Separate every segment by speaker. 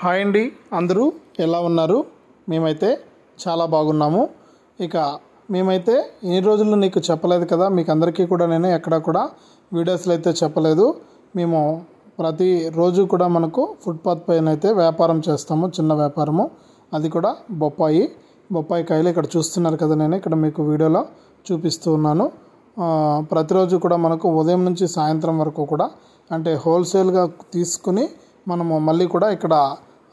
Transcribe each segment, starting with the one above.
Speaker 1: hi అండి అందరూ ఎలా ఉన్నారు మేమైతే చాలా బాగున్నాము ఇక మేమైతే ఎన్ని రోజులు నీకు చెప్పలేదు కదా మీకు అందరికీ కూడా నేను ఎక్కడ కూడా వీడియోస్లో అయితే చెప్పలేదు మేము ప్రతి రోజు కూడా మనకు ఫుట్పాత్ పైన అయితే వ్యాపారం చేస్తాము చిన్న వ్యాపారము అది కూడా బొప్పాయి బొప్పాయి కాయలు ఇక్కడ చూస్తున్నారు కదా నేను ఇక్కడ మీకు వీడియోలో చూపిస్తూ ఉన్నాను ప్రతిరోజు కూడా మనకు ఉదయం నుంచి సాయంత్రం వరకు కూడా అంటే హోల్సేల్గా తీసుకుని మనము మళ్ళీ కూడా ఇక్కడ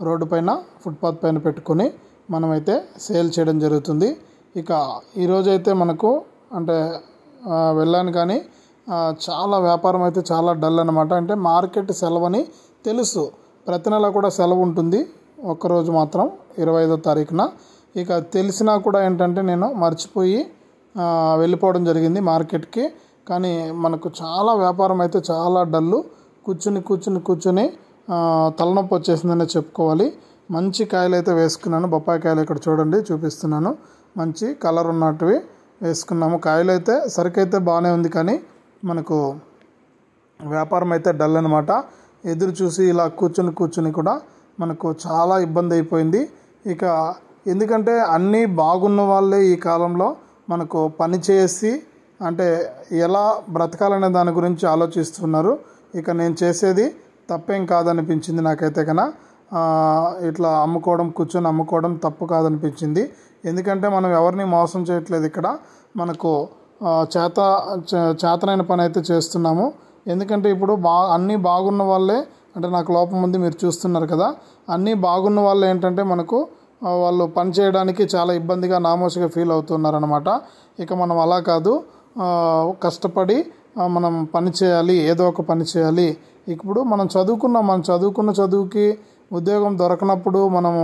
Speaker 1: రోడ్డు పైన ఫుట్పాత్ పైన పెట్టుకొని మనమైతే సేల్ చేయడం జరుగుతుంది ఇక ఈరోజైతే మనకు అంటే వెళ్ళాను కానీ చాలా వ్యాపారం అయితే చాలా డల్ అనమాట అంటే మార్కెట్ సెలవని తెలుసు ప్రతి నెల కూడా సెలవు ఉంటుంది ఒక్కరోజు మాత్రం ఇరవై ఐదో తారీఖున ఇక తెలిసినా కూడా ఏంటంటే నేను మర్చిపోయి వెళ్ళిపోవడం జరిగింది మార్కెట్కి కానీ మనకు చాలా వ్యాపారం అయితే చాలా డల్లు కూర్చుని కూర్చుని కూర్చుని తలనొప్పి వచ్చేసిందనే చెప్పుకోవాలి మంచి కాయలు అయితే వేసుకున్నాను బొప్పాయి కాయలు ఇక్కడ చూడండి చూపిస్తున్నాను మంచి కలర్ ఉన్నట్టువి వేసుకున్నాము కాయలు అయితే సరికైతే బాగానే ఉంది కానీ మనకు వ్యాపారం అయితే డల్ అనమాట ఎదురు చూసి ఇలా కూర్చుని కూర్చుని కూడా మనకు చాలా ఇబ్బంది అయిపోయింది ఇక ఎందుకంటే అన్నీ బాగున్న వాళ్ళే ఈ కాలంలో మనకు పని చేసి అంటే ఎలా బ్రతకాలనే దాని గురించి ఆలోచిస్తున్నారు ఇక నేను చేసేది తప్పేం కాదనిపించింది నాకైతే కన్నా ఇట్లా అమ్ముకోవడం కూర్చొని అమ్ముకోవడం తప్పు కాదనిపించింది ఎందుకంటే మనం ఎవరిని మోసం చేయట్లేదు ఇక్కడ మనకు చేత చేతనైన పని అయితే చేస్తున్నాము ఎందుకంటే ఇప్పుడు బా అన్నీ బాగున్న వాళ్ళే అంటే నాకు లోపం ఉంది మీరు చూస్తున్నారు కదా అన్నీ బాగున్న వాళ్ళు ఏంటంటే మనకు వాళ్ళు పని చేయడానికి చాలా ఇబ్బందిగా నామోషిగా ఫీల్ అవుతున్నారనమాట ఇక మనం అలా కాదు కష్టపడి మనం పని చేయాలి ఏదో ఒక పని చేయాలి ఇప్పుడు మనం చదువుకున్న మనం చదువుకున్న చదువుకి ఉద్యోగం దొరకనప్పుడు మనము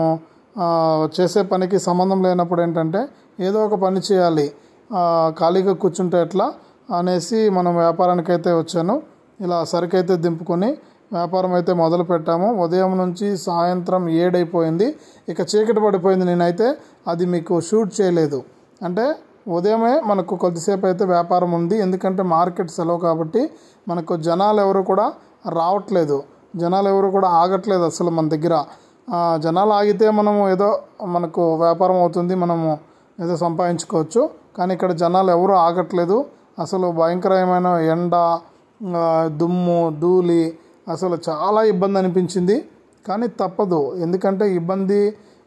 Speaker 1: చేసే పనికి సంబంధం లేనప్పుడు ఏంటంటే ఏదో ఒక పని చేయాలి ఖాళీగా కూర్చుంటే ఎట్లా అనేసి మనం వ్యాపారానికి అయితే వచ్చాను ఇలా సరికైతే దింపుకొని వ్యాపారం అయితే మొదలు పెట్టాము ఉదయం నుంచి సాయంత్రం ఏడైపోయింది ఇక చీకటి పడిపోయింది నేనైతే అది మీకు షూట్ చేయలేదు అంటే ఉదయమే మనకు కొద్దిసేపు అయితే వ్యాపారం ఉంది ఎందుకంటే మార్కెట్ సెలవు కాబట్టి మనకు జనాలు ఎవరు కూడా రావట్లేదు జనాలు ఎవరు కూడా ఆగట్లేదు అసలు మన దగ్గర జనాలు ఆగితే మనము ఏదో మనకు వ్యాపారం అవుతుంది మనము ఏదో సంపాదించుకోవచ్చు కానీ ఇక్కడ జనాలు ఎవరు ఆగట్లేదు అసలు భయంకరమైన ఎండ దుమ్ము ధూళి అసలు చాలా ఇబ్బంది అనిపించింది కానీ తప్పదు ఎందుకంటే ఇబ్బంది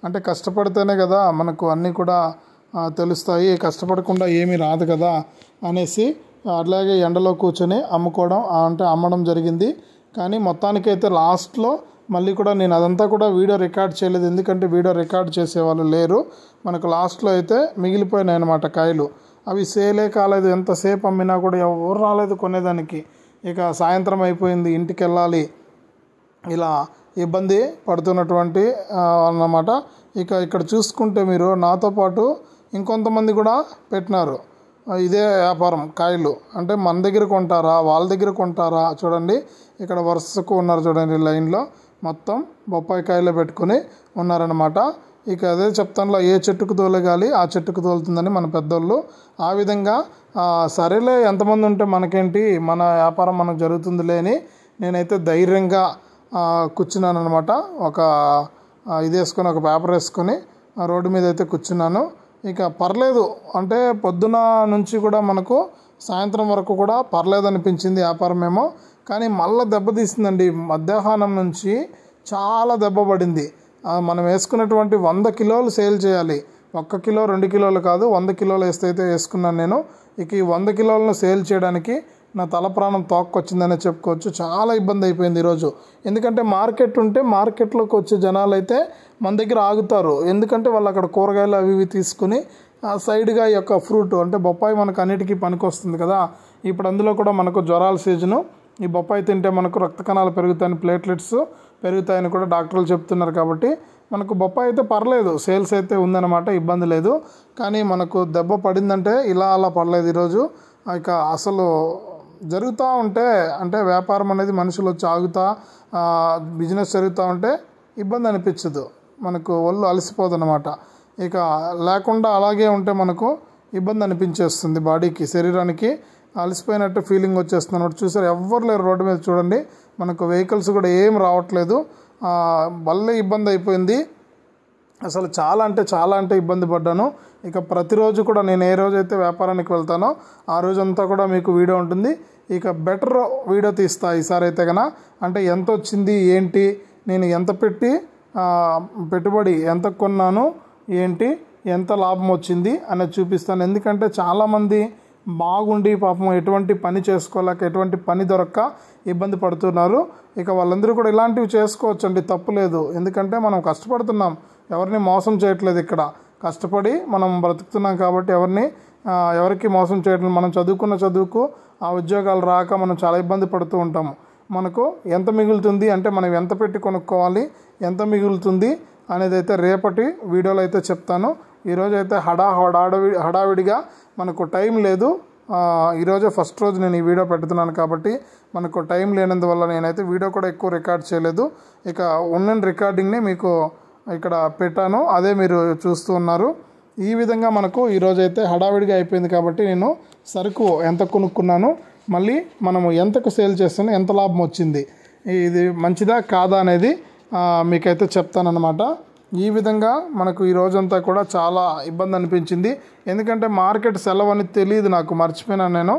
Speaker 1: అంటే కష్టపడితేనే కదా మనకు అన్నీ కూడా తెలుస్తాయి కష్టపడకుండా ఏమీ రాదు కదా అనేసి అట్లాగే ఎండలో కూర్చొని అమ్ముకోవడం అంటే అమ్మడం జరిగింది కానీ మొత్తానికైతే లాస్ట్లో మళ్ళీ కూడా నేను అదంతా కూడా వీడియో రికార్డ్ చేయలేదు ఎందుకంటే వీడియో రికార్డ్ చేసేవాళ్ళు లేరు మనకు లాస్ట్లో అయితే మిగిలిపోయినాయి అనమాట కాయలు అవి సేలే కాలేదు ఎంతసేపు అమ్మినా కూడా ఎవరు రాలేదు కొనేదానికి ఇక సాయంత్రం అయిపోయింది ఇంటికి వెళ్ళాలి ఇలా ఇబ్బంది పడుతున్నటువంటి అన్నమాట ఇక ఇక్కడ చూసుకుంటే మీరు నాతో పాటు ఇంకొంతమంది కూడా పెట్టినారు ఇదే వ్యాపారం కాయలు అంటే మన దగ్గర కొంటారా వాళ్ళ దగ్గర కొంటారా చూడండి ఇక్కడ వరుసకు ఉన్నారు చూడండి లైన్లో మొత్తం బొప్పాయి కాయలు పెట్టుకుని ఉన్నారనమాట ఇక అదే చెప్తానులో ఏ చెట్టుకు తోలగాలి ఆ చెట్టుకు తోలుతుందని మన పెద్దోళ్ళు ఆ విధంగా సరేలే ఎంతమంది ఉంటే మనకేంటి మన వ్యాపారం మనకు జరుగుతుందిలే అని నేనైతే ధైర్యంగా కూర్చున్నాను అనమాట ఒక ఇది వేసుకొని ఒక పేపర్ వేసుకొని రోడ్డు మీద అయితే కూర్చున్నాను ఇక పర్లేదు అంటే పొద్దున నుంచి కూడా మనకు సాయంత్రం వరకు కూడా పర్లేదు అనిపించింది వ్యాపారం ఏమో కానీ మళ్ళీ దెబ్బతీసిందండి మధ్యాహ్నం నుంచి చాలా దెబ్బ పడింది మనం వేసుకున్నటువంటి వంద కిలోలు సేల్ చేయాలి ఒక్క కిలో రెండు కిలోలు కాదు వంద కిలోలు వేస్తే అయితే వేసుకున్నాను నేను ఇక ఈ వంద కిలోలను సేల్ చేయడానికి నా తల ప్రాణం తోక్కొచ్చిందనే చెప్పుకోవచ్చు చాలా ఇబ్బంది అయిపోయింది ఈరోజు ఎందుకంటే మార్కెట్ ఉంటే మార్కెట్లోకి వచ్చే జనాలు అయితే మన దగ్గర ఆగుతారు ఎందుకంటే వాళ్ళు అక్కడ కూరగాయలు అవి ఇవి తీసుకుని సైడ్గా ఈ యొక్క ఫ్రూట్ అంటే బొప్పాయి మనకు అన్నిటికీ పనికొస్తుంది కదా ఇప్పుడు అందులో కూడా మనకు జ్వరాల సీజను ఈ బొప్పాయి తింటే మనకు రక్త కణాలు పెరుగుతాయని ప్లేట్లెట్స్ పెరుగుతాయని కూడా డాక్టర్లు చెప్తున్నారు కాబట్టి మనకు బొప్పాయి అయితే పర్లేదు సేల్స్ అయితే ఉందన్నమాట ఇబ్బంది లేదు కానీ మనకు దెబ్బ పడిందంటే ఇలా అలా పడలేదు ఈరోజు ఇక అసలు జరుగుతూ ఉంటే అంటే వ్యాపారం అనేది మనుషులు చాగుతా బిజినెస్ జరుగుతూ ఉంటే ఇబ్బంది అనిపించదు మనకు ఒళ్ళు అనమాట ఇక లేకుండా అలాగే ఉంటే మనకు ఇబ్బంది అనిపించేస్తుంది బాడీకి శరీరానికి అలసిపోయినట్టు ఫీలింగ్ వచ్చేస్తుంది అనమాట చూసారు ఎవ్వరు లేరు రోడ్డు మీద చూడండి మనకు వెహికల్స్ కూడా ఏం రావట్లేదు భలే ఇబ్బంది అయిపోయింది అసలు చాలా అంటే చాలా అంటే ఇబ్బంది పడ్డాను ఇక ప్రతిరోజు కూడా నేను ఏ రోజైతే వ్యాపారానికి వెళ్తానో ఆ రోజంతా కూడా మీకు వీడియో ఉంటుంది ఇక బెటర్ వీడియో తీస్తా ఈసారి అయితే కన అంటే ఎంత వచ్చింది ఏంటి నేను ఎంత పెట్టి పెట్టుబడి ఎంత కొన్నాను ఏంటి ఎంత లాభం వచ్చింది అనేది చూపిస్తాను ఎందుకంటే చాలామంది బాగుండి పాపం ఎటువంటి పని చేసుకోలేక ఎటువంటి పని దొరక్క ఇబ్బంది పడుతున్నారు ఇక వాళ్ళందరూ కూడా ఇలాంటివి చేసుకోవచ్చండి తప్పులేదు ఎందుకంటే మనం కష్టపడుతున్నాం ఎవరిని మోసం చేయట్లేదు ఇక్కడ కష్టపడి మనం బ్రతుకుతున్నాం కాబట్టి ఎవరిని ఎవరికి మోసం చేయట్లేదు మనం చదువుకున్న చదువుకు ఆ ఉద్యోగాలు రాక మనం చాలా ఇబ్బంది పడుతూ ఉంటాము మనకు ఎంత మిగులుతుంది అంటే మనం ఎంత పెట్టి కొనుక్కోవాలి ఎంత మిగులుతుంది అనేది అయితే రేపటి వీడియోలో అయితే చెప్తాను ఈరోజు అయితే హడా హడావి హడావిడిగా మనకు టైం లేదు ఈరోజే ఫస్ట్ రోజు నేను ఈ వీడియో పెడుతున్నాను కాబట్టి మనకు టైం లేనందువల్ల నేనైతే వీడియో కూడా ఎక్కువ రికార్డ్ చేయలేదు ఇక ఉన్న రికార్డింగ్ని మీకు ఇక్కడ పెట్టాను అదే మీరు చూస్తూ ఉన్నారు ఈ విధంగా మనకు ఈరోజైతే హడావిడిగా అయిపోయింది కాబట్టి నేను సరుకు ఎంత కొనుక్కున్నాను మళ్ళీ మనము ఎంతకు సేల్ చేస్తున్నా ఎంత లాభం వచ్చింది ఇది మంచిదా కాదా అనేది మీకైతే చెప్తానన్నమాట ఈ విధంగా మనకు ఈ రోజంతా కూడా చాలా ఇబ్బంది అనిపించింది ఎందుకంటే మార్కెట్ సెలవు అని తెలియదు నాకు మర్చిపోయినాను నేను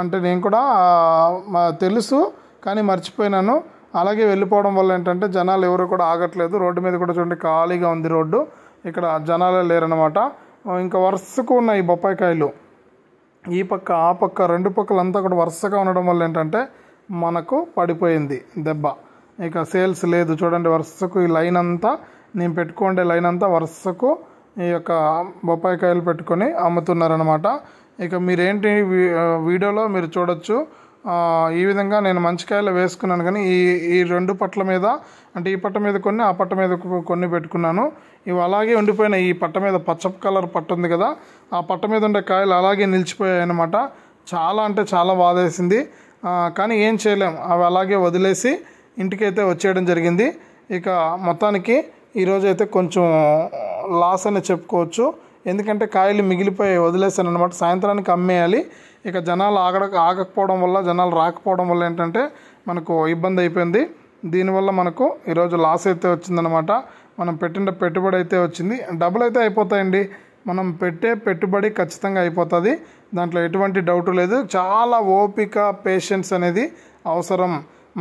Speaker 1: అంటే నేను కూడా తెలుసు కానీ మర్చిపోయినాను అలాగే వెళ్ళిపోవడం వల్ల ఏంటంటే జనాలు ఎవరు కూడా ఆగట్లేదు రోడ్డు మీద కూడా చూడండి ఖాళీగా ఉంది రోడ్డు ఇక్కడ జనాలే లేరనమాట ఇంకా వరుసకు ఉన్న ఈ బొప్పాయికాయలు ఈ పక్క ఆ పక్క రెండు పక్కలంతా కూడా వరుసగా ఉండడం వల్ల ఏంటంటే మనకు పడిపోయింది దెబ్బ ఇక సేల్స్ లేదు చూడండి వరుసకు ఈ లైన్ అంతా నేను పెట్టుకోండే లైన్ అంతా వరుసకు ఈ యొక్క బొప్పాయికాయలు పెట్టుకొని అమ్ముతున్నారనమాట ఇక మీరేంటి వీడియోలో మీరు చూడొచ్చు ఈ విధంగా నేను మంచికాయలు వేసుకున్నాను కానీ ఈ ఈ రెండు పట్ల మీద అంటే ఈ పట్ట మీద కొన్ని ఆ పట్ట మీద కొన్ని పెట్టుకున్నాను ఇవి అలాగే ఉండిపోయిన ఈ పట్ట మీద పచ్చపు కలర్ పట్టు ఉంది కదా ఆ పట్ట మీద ఉండే కాయలు అలాగే నిలిచిపోయాయి అనమాట చాలా అంటే చాలా బాధేసింది కానీ ఏం చేయలేం అవి అలాగే వదిలేసి ఇంటికైతే వచ్చేయడం జరిగింది ఇక మొత్తానికి ఈరోజైతే కొంచెం లాస్ అని చెప్పుకోవచ్చు ఎందుకంటే కాయలు మిగిలిపోయి వదిలేసాను అనమాట సాయంత్రానికి అమ్మేయాలి ఇక జనాలు ఆగడ ఆగకపోవడం వల్ల జనాలు రాకపోవడం వల్ల ఏంటంటే మనకు ఇబ్బంది అయిపోయింది దీనివల్ల మనకు ఈరోజు లాస్ అయితే వచ్చిందనమాట మనం పెట్టిన పెట్టుబడి అయితే వచ్చింది డబ్బులు అయితే అయిపోతాయండి మనం పెట్టే పెట్టుబడి ఖచ్చితంగా అయిపోతుంది దాంట్లో ఎటువంటి డౌట్ లేదు చాలా ఓపిక పేషెన్స్ అనేది అవసరం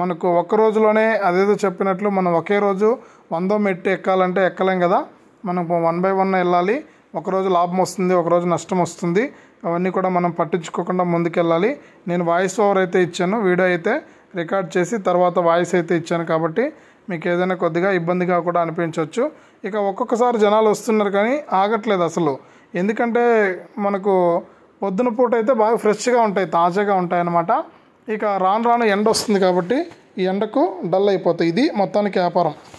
Speaker 1: మనకు ఒక రోజులోనే అదేదో చెప్పినట్లు మనం ఒకే రోజు వందో మెట్టు ఎక్కాలంటే ఎక్కలేం కదా మనం వన్ బై వన్ వెళ్ళాలి ఒకరోజు లాభం వస్తుంది ఒకరోజు నష్టం వస్తుంది అవన్నీ కూడా మనం పట్టించుకోకుండా ముందుకెళ్ళాలి నేను వాయిస్ ఓవర్ అయితే ఇచ్చాను వీడియో అయితే రికార్డ్ చేసి తర్వాత వాయిస్ అయితే ఇచ్చాను కాబట్టి మీకు ఏదైనా కొద్దిగా ఇబ్బందిగా కూడా అనిపించవచ్చు ఇక ఒక్కొక్కసారి జనాలు వస్తున్నారు కానీ ఆగట్లేదు అసలు ఎందుకంటే మనకు పొద్దున పూట అయితే బాగా ఫ్రెష్గా ఉంటాయి తాజాగా ఉంటాయి అన్నమాట ఇక రాను రాను ఎండ వస్తుంది కాబట్టి ఈ ఎండకు డల్ అయిపోతాయి ఇది మొత్తానికి వ్యాపారం